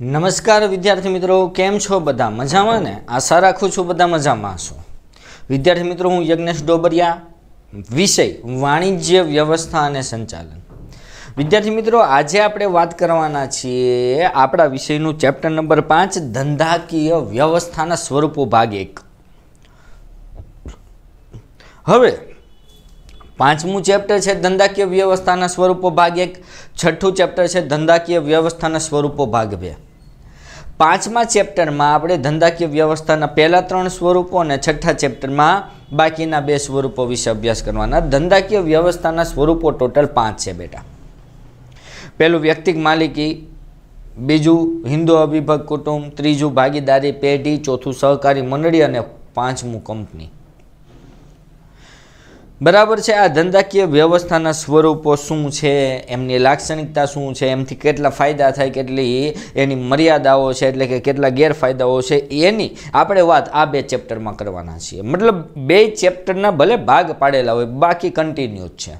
નમસ્કાર વિદ્યાર્થી મિત્રો કેમ છો બધા મજામાં ને આશા રાખું છું બધા મજામાં છો વિદ્યાર્થી મિત્રો હું યજ્ઞેશ ડોબરિયા વિષય વાણિજ્ય વ્યવસ્થા અને સંચાલન વિદ્યાર્થી મિત્રો આજે આપણે વાત કરવાના છીએ આપણા વિષયનું ચેપ્ટર નંબર પાંચ ધંધાકીય વ્યવસ્થાના સ્વરૂપો ભાગ એક હવે પાંચમું ચેપ્ટર છે ધંધાકીય વ્યવસ્થાના સ્વરૂપો ભાગ એક છઠ્ઠું ચેપ્ટર છે ધંધાકીય વ્યવસ્થાના સ્વરૂપો ભાગ બે પાંચમા ચેપ્ટરમાં આપણે ધંધાકીય વ્યવસ્થાના પહેલાં ત્રણ સ્વરૂપો અને છઠ્ઠા ચેપ્ટરમાં બાકીના બે સ્વરૂપો વિશે અભ્યાસ કરવાના ધંધાકીય વ્યવસ્થાના સ્વરૂપો ટોટલ પાંચ છે બેટા પહેલું વ્યક્તિક માલિકી બીજું હિન્દુ અભિભગ કુટુંબ ત્રીજું ભાગીદારી પેઢી ચોથું સહકારી મંડળી અને પાંચમું કંપની બરાબર છે આ ધંધાકીય વ્યવસ્થાના સ્વરૂપો શું છે એમની લાક્ષણિકતા શું છે એમથી કેટલા ફાયદા થાય કેટલી એની મર્યાદાઓ છે એટલે કે કેટલા ગેરફાયદાઓ છે એની આપણે વાત આ બે ચેપ્ટરમાં કરવાના છીએ મતલબ બે ચેપ્ટરના ભલે ભાગ પાડેલા હોય બાકી કન્ટિન્યુ છે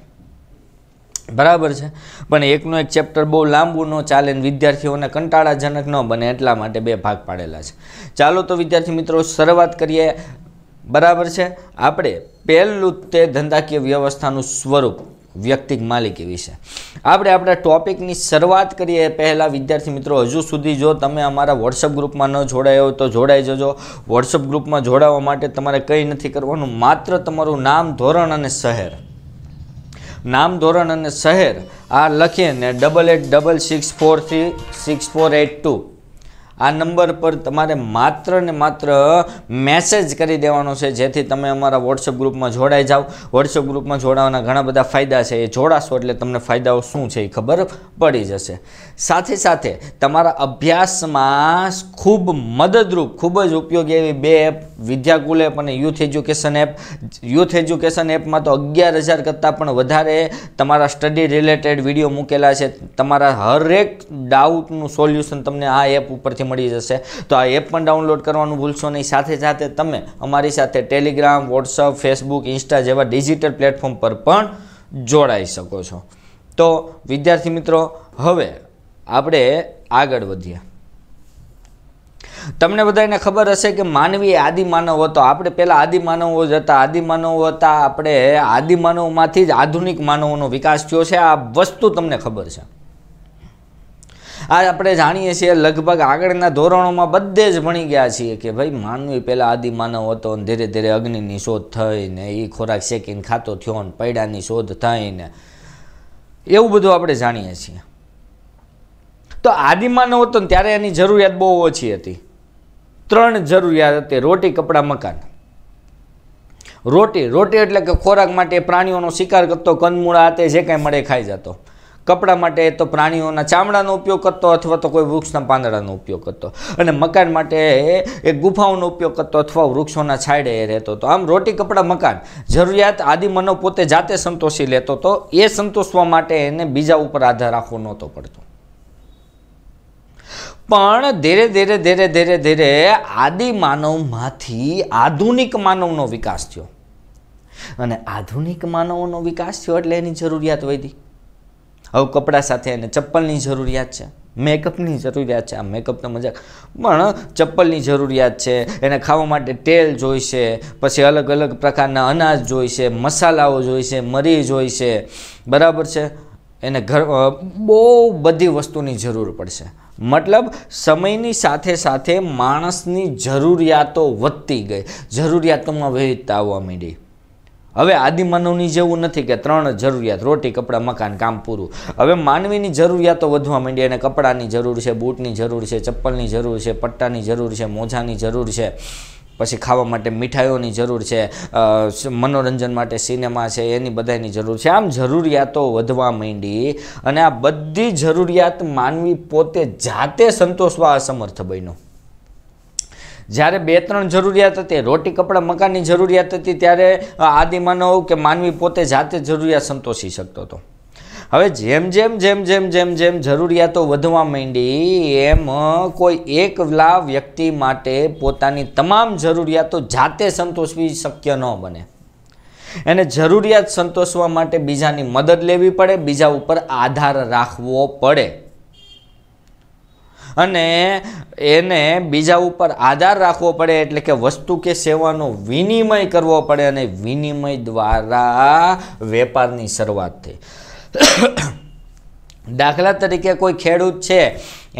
બરાબર છે પણ એકનું એક ચેપ્ટર બહુ લાંબુ ન ચાલે વિદ્યાર્થીઓને કંટાળાજનક ન બને એટલા માટે બે ભાગ પાડેલા છે ચાલો તો વિદ્યાર્થી મિત્રો શરૂઆત કરીએ બરાબર છે આપણે પહેલું તે ધંધાકીય વ્યવસ્થાનું સ્વરૂપ વ્યક્તિક માલિકી વિશે આપણે આપણા ટોપિકની શરૂઆત કરીએ પહેલાં વિદ્યાર્થી મિત્રો હજુ સુધી જો તમે અમારા વોટ્સઅપ ગ્રુપમાં ન જોડાયો તો જોડાઈ જજો વોટ્સઅપ ગ્રુપમાં જોડાવા માટે તમારે કંઈ નથી કરવાનું માત્ર તમારું નામ ધોરણ અને શહેર નામ ધોરણ અને શહેર આ લખીને double eight double six four three six four eight two આ નંબર પર તમારે માત્ર ને માત્ર મેસેજ કરી દેવાનો છે જેથી તમે અમારા વોટ્સઅપ ગ્રુપમાં જોડાઈ જાઓ વોટ્સઅપ ગ્રુપમાં જોડાવાના ઘણા બધા ફાયદા છે એ જોડાશો એટલે તમને ફાયદાઓ શું છે એ ખબર પડી જશે સાથે સાથે તમારા અભ્યાસમાં ખૂબ મદદરૂપ ખૂબ જ ઉપયોગી એવી બે એપ વિદ્યાકુલ એપ અને youth education app youth education એપમાં તો અગિયાર હજાર કરતાં પણ વધારે તમારા સ્ટડી રિલેટેડ વિડીયો મૂકેલા છે તમારા હરેક ડાઉટનું સોલ્યુશન તમને આ એપ ઉપરથી મળી જશે તો આ એપ પણ ડાઉનલોડ કરવાનું ભૂલશો નહીં સાથે સાથે તમે અમારી સાથે ટેલિગ્રામ વોટ્સઅપ ફેસબુક ઇન્સ્ટા જેવા ડિજિટલ પ્લેટફોર્મ પર પણ જોડાઈ શકો છો તો વિદ્યાર્થી મિત્રો હવે આપણે આગળ વધીએ તમને બધાને ખબર હશે કે માનવી આદિ માનવ હતો આપણે પહેલાં આદિ માનવો જ હતા આદિ માનવ હતા આપણે આદિ માનવમાંથી જ આધુનિક માનવોનો વિકાસ થયો છે આ વસ્તુ તમને ખબર છે આ આપણે જાણીએ છીએ લગભગ આગળના ધોરણોમાં બધે જ ભણી ગયા છીએ કે ભાઈ માનવી પહેલાં આદિમાનવ હતો ને ધીરે ધીરે અગ્નિની શોધ થઈ ને એ ખોરાક શેકીને ખાતો થયો ને પૈડાની શોધ થઈ ને એવું બધું આપણે જાણીએ છીએ તો આદિમાનવ હતો ને ત્યારે એની જરૂરિયાત બહુ ઓછી હતી ત્રણ જરૂરિયાત હતી રોટી કપડાં મકાન રોટી રોટી એટલે કે ખોરાક માટે પ્રાણીઓનો શિકાર કરતો કંદમૂળા હાથે જે કાંઈ મળે ખાઈ જતો કપડાં માટે તો પ્રાણીઓના ચામડાનો ઉપયોગ કરતો અથવા તો કોઈ વૃક્ષના પાંદડાનો ઉપયોગ કરતો અને મકાન માટે એ ગુફાઓનો ઉપયોગ કરતો અથવા વૃક્ષોના છાંયડે એ રહેતો હતો આમ રોટી કપડાં મકાન જરૂરિયાત આદિમનો પોતે જાતે સંતોષી લેતો હતો એ સંતોષવા માટે એને બીજા ઉપર આધાર રાખવો નહોતો પડતો પણ ધીરે ધીરે ધીરે ધીરે ધીરે આદિ માનવમાંથી આધુનિક માનવનો વિકાસ થયો અને આધુનિક માનવોનો વિકાસ થયો એટલે એની જરૂરિયાત વધી હવે કપડાં સાથે એને ચપ્પલની જરૂરિયાત છે મેકઅપની જરૂરિયાત છે આ મેકઅપનો તો મજાક પણ ચપ્પલની જરૂરિયાત છે એને ખાવા માટે તેલ જોઈશે પછી અલગ અલગ પ્રકારના અનાજ જોઈશે મસાલાઓ જોઈશે મરી જોઈશે બરાબર છે એને ઘર બહુ બધી વસ્તુની જરૂર પડશે મતલબ સમયની સાથે સાથે માણસની જરૂરિયાતો વધતી ગઈ જરૂરિયાતોમાં વિવિધતા આવવા માંડી હવે આદિમાનવની જેવું નથી કે ત્રણ જરૂરિયાત રોટી કપડાં મકાન કામ પૂરું હવે માનવીની જરૂરિયાતો વધવા માંડી અને કપડાની જરૂર છે બૂટની જરૂર છે ચપ્પલની જરૂર છે પટ્ટાની જરૂર છે મોજાની જરૂર છે પછી ખાવા માટે મીઠાઈઓની જરૂર છે મનોરંજન માટે સિનેમા છે એની બધાની જરૂર છે આમ જરૂરિયાતો વધવા માંડી અને આ બધી જરૂરિયાત માનવી પોતે જાતે સંતોષવા અસમર્થ બન્યો જ્યારે બે ત્રણ જરૂરિયાત હતી રોટી કપડાં મકાનની જરૂરિયાત હતી ત્યારે આદિમાનવ કે માનવી પોતે જાતે જરૂરિયાત સંતોષી શકતો હતો હવે જેમ જેમ જેમ જેમ જેમ જેમ જરૂરિયાતો વધવા માંડી એમ કોઈ એકલા વ્યક્તિ માટે પોતાની તમામ જરૂરિયાતો જાતે સંતોષવી શક્ય ન બને એને જરૂરિયાત સંતોષવા માટે બીજાની મદદ લેવી પડે બીજા ઉપર આધાર રાખવો પડે અને એને બીજા ઉપર આધાર રાખવો પડે એટલે કે વસ્તુ કે સેવાનો વિનિમય કરવો પડે અને વિનિમય દ્વારા વેપારની શરૂઆત થઈ દાખલા તરીકે કોઈ ખેડૂત છે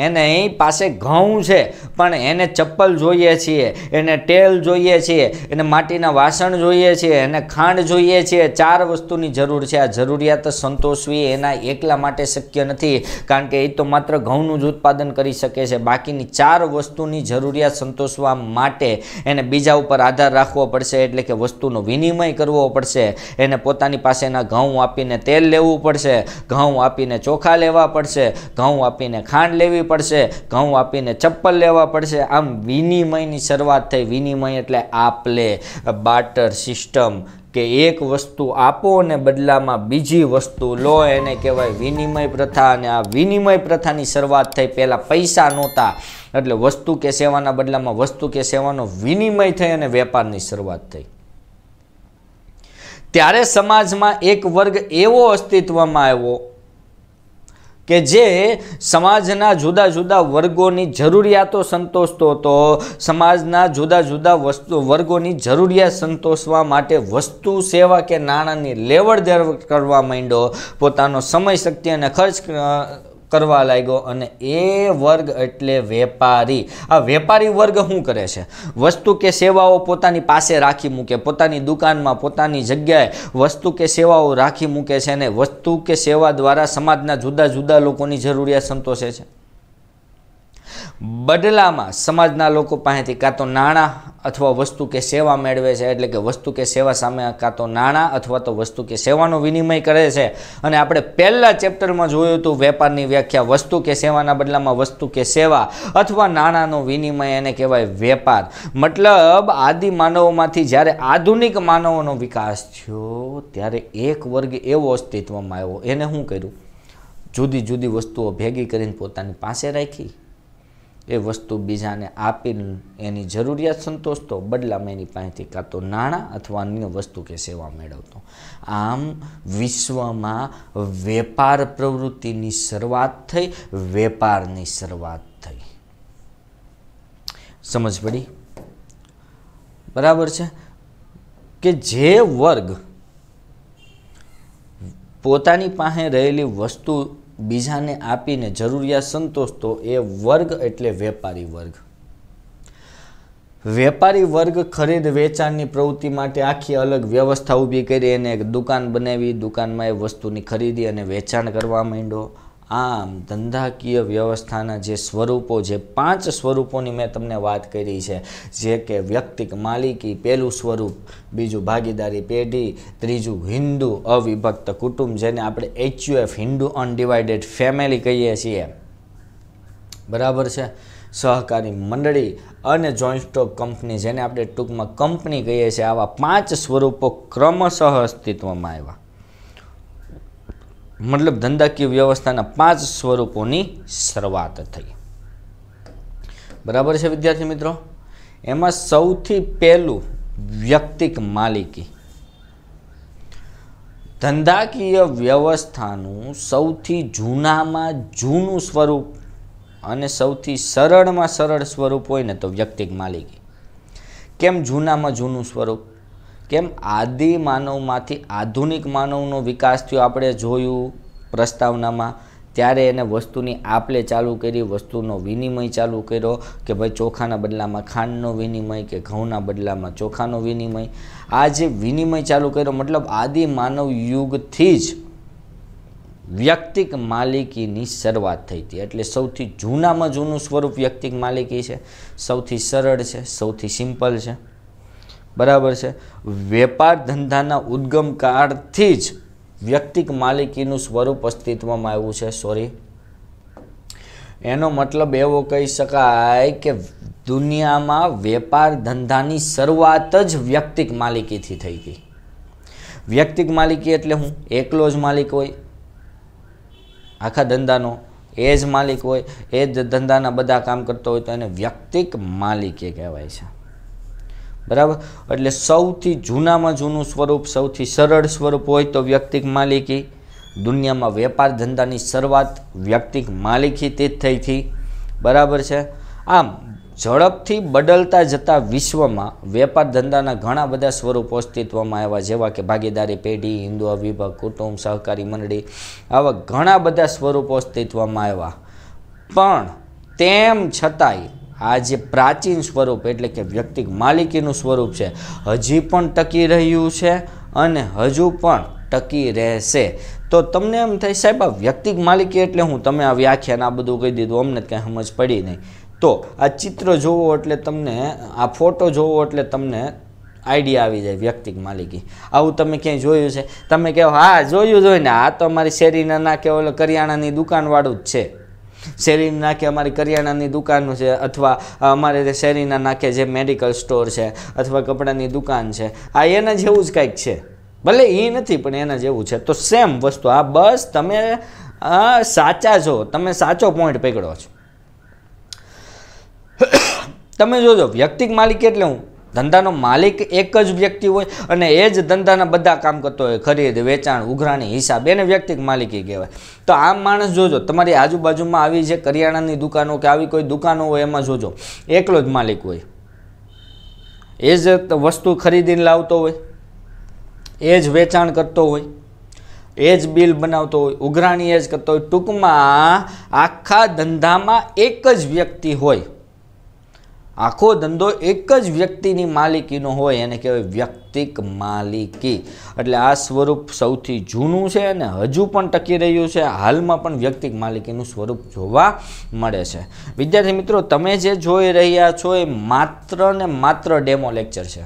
એને પાસે ઘઉં છે પણ એને ચપ્પલ જોઈએ છીએ એને તેલ જોઈએ છીએ એને માટીના વાસણ જોઈએ છીએ એને ખાંડ જોઈએ છીએ ચાર વસ્તુની જરૂર છે આ જરૂરિયાત સંતોષવી એના એકલા માટે શક્ય નથી કારણ કે એ તો માત્ર ઘઉંનું જ ઉત્પાદન કરી શકે છે બાકીની ચાર વસ્તુની જરૂરિયાત સંતોષવા માટે એને બીજા ઉપર આધાર રાખવો પડશે એટલે કે વસ્તુનો વિનિમય કરવો પડશે એને પોતાની પાસેના ઘઉં આપીને તેલ લેવું પડશે ઘઉં આપીને ચોખા લેવા પડશે ઘઉં આપીને ખાંડ લેવી પડશે ઘઉં આપીને ચપ્પલ લેવા પડશે આમ વિનિમયની શરૂઆત થઈ વિનિમય એટલે આપ લે બાટર સિસ્ટમ કે એક વસ્તુ આપો અને બદલામાં બીજી વસ્તુ લો એને કહેવાય વિનિમય પ્રથા અને આ વિનિમય પ્રથાની શરૂઆત થઈ પહેલાં પૈસા નહોતા એટલે વસ્તુ કે સેવાના બદલામાં વસ્તુ કે સેવાનો વિનિમય થઈ અને વેપારની શરૂઆત થઈ ત્યારે સમાજમાં એક વર્ગ એવો અસ્તિત્વમાં આવ્યો કે જે સમાજના જુદા જુદા વર્ગોની જરૂરિયાતો સંતોષતો હતો સમાજના જુદા જુદા વસ્તુ વર્ગોની જરૂરિયાત સંતોષવા માટે વસ્તુ સેવા કે નાણાંની લેવડ દેવડ કરવા માંડ્યો પોતાનો સમય શક્તિ અને ખર્ચ કરવા લાગ્યો અને એ વર્ગ એટલે વેપારી આ વેપારી વર્ગ શું કરે છે વસ્તુ કે સેવાઓ પોતાની પાસે રાખી મૂકે પોતાની દુકાનમાં પોતાની જગ્યાએ વસ્તુ કે સેવાઓ રાખી મૂકે છે અને વસ્તુ કે સેવા દ્વારા સમાજના જુદા જુદા લોકોની જરૂરિયાત સંતોષે છે બદલામાં સમાજના લોકો પાસેથી કાં તો નાણાં અથવા વસ્તુ કે સેવા મેળવે છે એટલે કે વસ્તુ કે સેવા સામે કાં તો નાણાં અથવા તો વસ્તુ કે સેવાનો વિનિમય કરે છે અને આપણે પહેલાં ચેપ્ટરમાં જોયું હતું વેપારની વ્યાખ્યા વસ્તુ કે સેવાના બદલામાં વસ્તુ કે સેવા અથવા નાણાંનો વિનિમય એને કહેવાય વેપાર મતલબ આદિ માનવોમાંથી જ્યારે આધુનિક માનવોનો વિકાસ થયો ત્યારે એક વર્ગ એવો અસ્તિત્વમાં આવ્યો એને શું કર્યું જુદી જુદી વસ્તુઓ ભેગી કરીને પોતાની પાસે રાખી એ વસ્તુ બીજાને આપી એની જરૂરિયાત સંતોષતો બદલામાં એની પાસેથી કાં તો નાણાં અથવા અન્ય વસ્તુ કે સેવા મેળવતો આમ વિશ્વમાં વેપાર પ્રવૃત્તિની શરૂઆત થઈ વેપારની શરૂઆત થઈ સમજ પડી બરાબર છે કે જે વર્ગ પોતાની પાસે રહેલી વસ્તુ બીજાને આપીને જરૂરિયાત સંતોષતો એ વર્ગ એટલે વેપારી વર્ગ વેપારી વર્ગ ખરીદ વેચાણની પ્રવૃત્તિ માટે આખી અલગ વ્યવસ્થા ઊભી કરી એને એક દુકાન બનાવી દુકાનમાં એ વસ્તુની ખરીદી અને વેચાણ કરવા માંડ્યો આમ ધંધાકીય વ્યવસ્થાના જે સ્વરૂપો જે પાંચ સ્વરૂપોની મેં તમને વાત કરી છે જે કે વ્યક્તિક માલિકી પહેલું સ્વરૂપ બીજું ભાગીદારી પેઢી ત્રીજું હિન્દુ અવિભક્ત કુટુંબ જેને આપણે એચયુએફ હિન્દુ અનડિવાઇડેડ ફેમિલી કહીએ છીએ બરાબર છે સહકારી મંડળી અને જોઈન્ટ સ્ટોક કંપની જેને આપણે ટૂંકમાં કંપની કહીએ છીએ આવા પાંચ સ્વરૂપો ક્રમશઃ અસ્તિત્વમાં આવ્યા મતલબ ધંધાકીય વ્યવસ્થાના પાંચ સ્વરૂપોની શરૂઆત થઈ બરાબર છે વિદ્યાર્થી મિત્રો એમાં સૌથી પહેલું વ્યક્તિક માલિકી ધંધાકીય વ્યવસ્થાનું સૌથી જૂનામાં જૂનું સ્વરૂપ અને સૌથી સરળમાં સરળ સ્વરૂપ હોય ને તો વ્યક્તિક માલિકી કેમ જૂનામાં જૂનું સ્વરૂપ કેમ આદિ માનવમાંથી આધુનિક માનવનો વિકાસ થયો આપણે જોયું પ્રસ્તાવનામાં ત્યારે એને વસ્તુની આપલે ચાલુ કરી વસ્તુનો વિનિમય ચાલુ કર્યો કે ભાઈ ચોખાના બદલામાં ખાંડનો વિનિમય કે ઘઉંના બદલામાં ચોખાનો વિનિમય આ જે વિનિમય ચાલુ કર્યો મતલબ આદિ માનવ યુગથી જ વ્યક્તિક માલિકીની શરૂઆત થઈ હતી એટલે સૌથી જૂનામાં જૂનું સ્વરૂપ વ્યક્તિક માલિકી છે સૌથી સરળ છે સૌથી સિમ્પલ છે બરાબર છે વેપાર ધંધાના ઉદ્ગમ કાળથી જ વ્યક્તિક માલિકીનું સ્વરૂપ અસ્તિત્વમાં આવ્યું છે સોરી એનો મતલબ એવો કહી શકાય કે દુનિયામાં વેપાર ધંધાની શરૂઆત જ વ્યક્તિક માલિકીથી થઈ ગઈ વ્યક્તિક માલિકી એટલે હું એકલો જ માલિક હોય આખા ધંધાનો એ જ માલિક હોય એ જ ધંધાના બધા કામ કરતો હોય તો એને વ્યક્તિક માલિકી કહેવાય છે બરાબર એટલે સૌથી જૂનામાં જૂનું સ્વરૂપ સૌથી સરળ સ્વરૂપ હોય તો વ્યક્તિક માલિકી દુનિયામાં વેપાર ધંધાની શરૂઆત વ્યક્તિક માલિકીથી જ થઈ હતી બરાબર છે આમ ઝડપથી બદલતા જતા વિશ્વમાં વેપાર ધંધાના ઘણા બધા સ્વરૂપો અસ્તિત્વમાં આવ્યા જેવા કે ભાગીદારી પેઢી હિન્દુ વિભાગ કુટુંબ સહકારી મંડળી આવા ઘણા બધા સ્વરૂપો અસ્તિત્વમાં આવ્યા પણ તેમ છતાંય આ જે પ્રાચીન સ્વરૂપ એટલે કે વ્યક્તિક માલિકીનું સ્વરૂપ છે હજી પણ ટકી રહ્યું છે અને હજુ પણ ટકી રહેશે તો તમને એમ થાય સાહેબ આ વ્યક્તિક માલિકી એટલે હું તમે આ વ્યાખ્યાન આ બધું કહી દીધું અમને કાંઈ સમજ પડી નહીં તો આ ચિત્ર જોવો એટલે તમને આ ફોટો જોવો એટલે તમને આઈડિયા આવી જાય વ્યક્તિક માલિકી આવું તમે ક્યાંય જોયું છે તમે કહો હા જોયું જોઈને આ તો અમારી શેરીના ના કે ઓલો કરિયાણાની દુકાનવાળું જ છે શેરીને નાકે અમારી કરિયાણાની દુકાનો છે અથવા અમારે તે શેરીના નાખે જે મેડિકલ સ્ટોર છે અથવા કપડાની દુકાન છે આ એના જેવું જ કાંઈક છે ભલે એ નથી પણ એના જેવું છે તો સેમ વસ્તુ આ બસ તમે સાચા છો તમે સાચો પોઈન્ટ પકડો છો તમે જોજો વ્યક્તિક માલિક એટલે હું ધંધાનો માલિક એક જ વ્યક્તિ હોય અને એ જ ધંધાના બધા કામ કરતો હોય ખરીદ વેચાણ ઉઘરાણી હિસાબ એને વ્યક્તિક માલિકી કહેવાય તો આમ માણસ જોજો તમારી આજુબાજુમાં આવી જે કરિયાણાની દુકાનો કે આવી કોઈ દુકાનો હોય એમાં જોજો એકલો જ માલિક હોય એ જ વસ્તુ ખરીદીને લાવતો હોય એ જ વેચાણ કરતો હોય એ જ બિલ બનાવતો હોય ઉઘરાણી એ જ કરતો હોય ટૂંકમાં આખા ધંધામાં એક જ વ્યક્તિ હોય આખો ધંધો એક જ વ્યક્તિની માલિકીનો હોય એને કહેવાય વ્યક્તિક માલિકી એટલે આ સ્વરૂપ સૌથી જૂનું છે અને હજુ પણ ટકી રહ્યું છે હાલમાં પણ વ્યક્તિક માલિકીનું સ્વરૂપ જોવા મળે છે વિદ્યાર્થી મિત્રો તમે જે જોઈ રહ્યા છો એ માત્ર ને માત્ર ડેમો લેક્ચર છે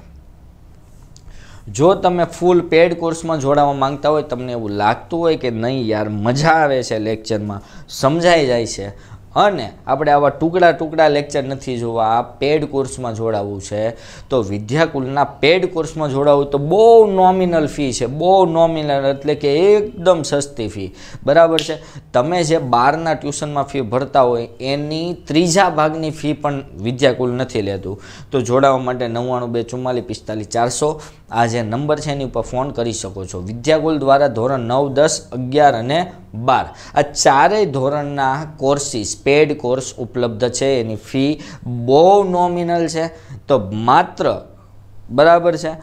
જો તમે ફૂલ પેડ કોર્સમાં જોડાવા માંગતા હોય તમને એવું લાગતું હોય કે નહીં યાર મજા આવે છે લેક્ચરમાં સમજાઈ જાય છે અને આપણે આવા ટુકડા ટુકડા લેક્ચર નથી જોવા પેડ કોર્સમાં જોડાવવું છે તો વિદ્યાકુલના પેડ કોર્સમાં જોડાવવું તો બહુ નોમિનલ ફી છે બહુ નોમિનલ એટલે કે એકદમ સસ્તી ફી બરાબર છે તમે જે બારના ટ્યુશનમાં ફી ભરતા હોય એની ત્રીજા ભાગની ફી પણ વિદ્યાકુલ નથી લેતું તો જોડાવા માટે નવ્વાણું બે ચુમ્માલીસ પિસ્તાલીસ ચારસો આ જે નંબર છે એની ઉપર ફોન કરી શકો છો વિદ્યાકુલ દ્વારા ધોરણ નવ દસ અગિયાર અને બાર આ ચારેય ધોરણના કોર્સીસ પેડ કોર્સ ઉપલબ્ધ છે એની ફી બહુ નોમિનલ છે તો માત્ર બરાબર છે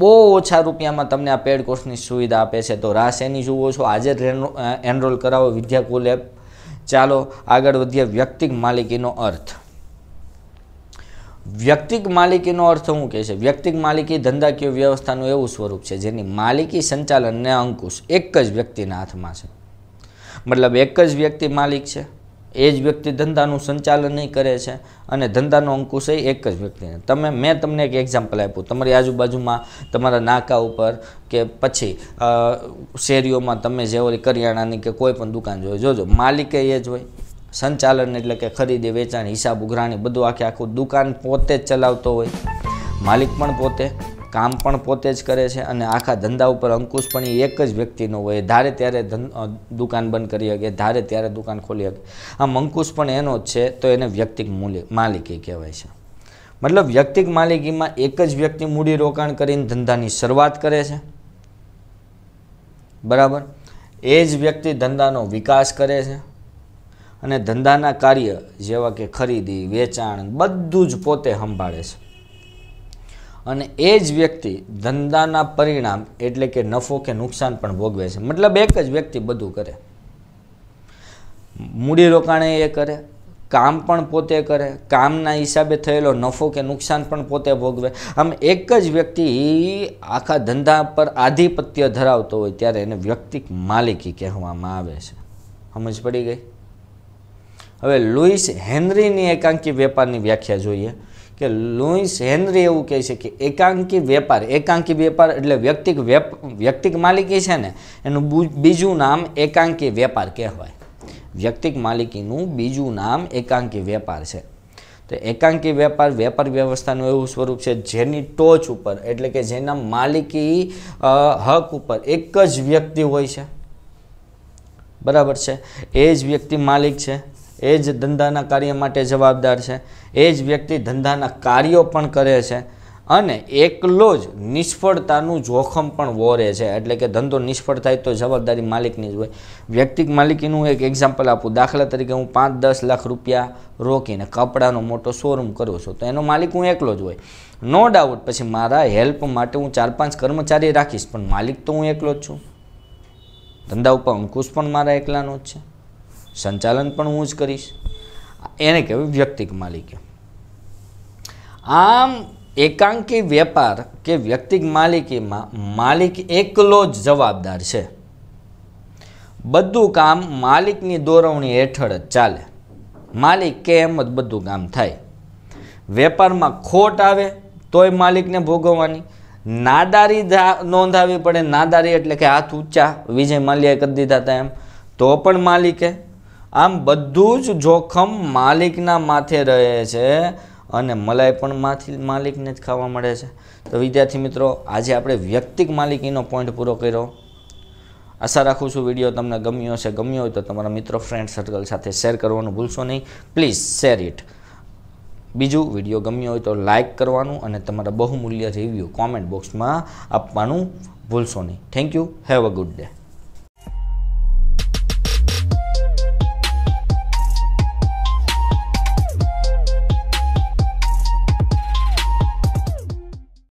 બહુ ઓછા રૂપિયામાં તમને આ પેડ કોર્સની સુવિધા આપે છે તો રાહ એની જુઓ છો આજે એનરોલ કરાવો વિદ્યાકુલ એપ ચાલો આગળ વધીએ વ્યક્તિક માલિકીનો અર્થ વ્યક્તિક માલિકીનો અર્થ શું કહે છે વ્યક્તિક માલિકી ધંધાકીય વ્યવસ્થાનું એવું સ્વરૂપ છે જેની માલિકી સંચાલનને અંકુશ એક જ વ્યક્તિના હાથમાં છે મતલબ એક જ વ્યક્તિ માલિક છે એ જ વ્યક્તિ ધંધાનું સંચાલન નહીં કરે છે અને ધંધાનો અંકુશ એ એક જ વ્યક્તિને તમે મેં તમને એક એક્ઝામ્પલ આપ્યું તમારી આજુબાજુમાં તમારા નાકા ઉપર કે પછી શેરીઓમાં તમે જે ઓલી કરિયાણાની કે કોઈ પણ દુકાન જોઈ જોજો માલિક એ જ હોય સંચાલન એટલે કે ખરીદી વેચાણ હિસાબ ઉઘરાણી બધું આખે આખું દુકાન પોતે જ ચલાવતો હોય માલિક પણ પોતે કામ પણ પોતે જ કરે છે અને આખા ધંધા ઉપર અંકુશ પણ એ એક જ વ્યક્તિનો હોય ધારે ત્યારે દુકાન બંધ કરી શકે ધારે ત્યારે દુકાન ખોલી શકે આમ અંકુશ પણ એનો જ છે તો એને વ્યક્તિક મૂલ્ય માલિકી કહેવાય છે મતલબ વ્યક્તિક માલિકીમાં એક જ વ્યક્તિ મૂડી રોકાણ કરીને ધંધાની શરૂઆત કરે છે બરાબર એ જ વ્યક્તિ ધંધાનો વિકાસ કરે છે અને ધંધાના કાર્ય જેવા કે ખરીદી વેચાણ બધું જ પોતે સંભાળે છે અને એ જ વ્યક્તિ ધંધાના પરિણામ એટલે કે નફો કે નુકસાન પણ ભોગવે છે મતલબ એક જ વ્યક્તિ બધું કરે મૂડી રોકાણે એ કરે કામ પણ પોતે કરે કામના હિસાબે થયેલો નફો કે નુકસાન પણ પોતે ભોગવે આમ એક જ વ્યક્તિ આખા ધંધા પર આધિપત્ય ધરાવતો હોય ત્યારે એને વ્યક્તિક માલિકી કહેવામાં આવે છે સમજ પડી ગઈ હવે લુઈસ હેનરીની એકાંકી વેપારની વ્યાખ્યા જોઈએ કે લુઈસ હેનરી એવું કહે છે કે એકાંકી વેપાર એકાંકી વેપાર એટલે વ્યક્તિક વેપ વ્યક્તિક માલિકી છે ને એનું બીજું નામ એકાંકી વેપાર કહેવાય વ્યક્તિક માલિકીનું બીજું નામ એકાંકી વેપાર છે તો એકાંકી વેપાર વેપાર વ્યવસ્થાનું એવું સ્વરૂપ છે જેની ટોચ ઉપર એટલે કે જેના માલિકી હક ઉપર એક જ વ્યક્તિ હોય છે બરાબર છે એ જ વ્યક્તિ માલિક છે એ જ ધંધાના કાર્ય માટે જવાબદાર છે એ જ વ્યક્તિ ધંધાના કાર્યો પણ કરે છે અને એકલો જ નિષ્ફળતાનું જોખમ પણ વોરે છે એટલે કે ધંધો નિષ્ફળ થાય તો જવાબદારી માલિકની જ હોય વ્યક્તિક માલિકીનું એક એક્ઝામ્પલ આપું દાખલા તરીકે હું પાંચ દસ લાખ રૂપિયા રોકીને કપડાનો મોટો શોરૂમ કરું છું તો એનો માલિક હું એકલો જ હોય નો ડાઉટ પછી મારા હેલ્પ માટે હું ચાર પાંચ કર્મચારી રાખીશ પણ માલિક તો હું એકલો જ છું ધંધા ઉપર અંકુશ પણ મારા એકલાનો જ છે સંચાલન પણ હું જ કરીશ એને કહેવાય વ્યક્તિક માલિકી આમ એકાંકી વેપાર કે વ્યક્તિક માલિકીમાં માલિક એકલો જ જવાબદાર છે બધું કામ માલિકની દોરવણી હેઠળ જ ચાલે માલિક કે એમ જ બધું કામ થાય વેપારમાં ખોટ આવે તોય માલિકને ભોગવવાની નાદારી નોંધાવી પડે નાદારી એટલે કે હાથ ઊંચા વિજય માલ્યાએ કરી દીધા હતા એમ તો પણ માલિકે આમ બધું જ જોખમ માલિકના માથે રહે છે અને મલાઈ પણ માથી માલિકને જ ખાવા મળે છે તો વિદ્યાર્થી મિત્રો આજે આપણે વ્યક્તિક માલિકીનો પોઈન્ટ પૂરો કર્યો આશા રાખું છું વિડીયો તમને ગમ્યો હશે ગમ્યો હોય તો તમારા મિત્રો ફ્રેન્ડ સર્કલ સાથે શેર કરવાનું ભૂલશો નહીં પ્લીઝ શેર ઇટ બીજું વિડીયો ગમ્યો હોય તો લાઇક કરવાનું અને તમારા બહુમૂલ્ય રિવ્યૂ કોમેન્ટ બોક્સમાં આપવાનું ભૂલશો નહીં thank you have a good day